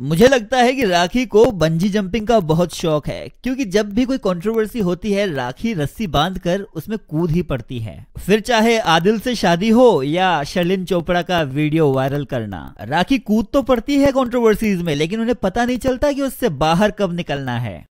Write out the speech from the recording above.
मुझे लगता है कि राखी को बंजी जंपिंग का बहुत शौक है क्योंकि जब भी कोई कंट्रोवर्सी होती है राखी रस्सी बांधकर उसमें कूद ही पड़ती है फिर चाहे आदिल से शादी हो या शर्लिन चोपड़ा का वीडियो वायरल करना राखी कूद तो पड़ती है कंट्रोवर्सीज में लेकिन उन्हें पता नहीं चलता कि उससे बाहर कब निकलना है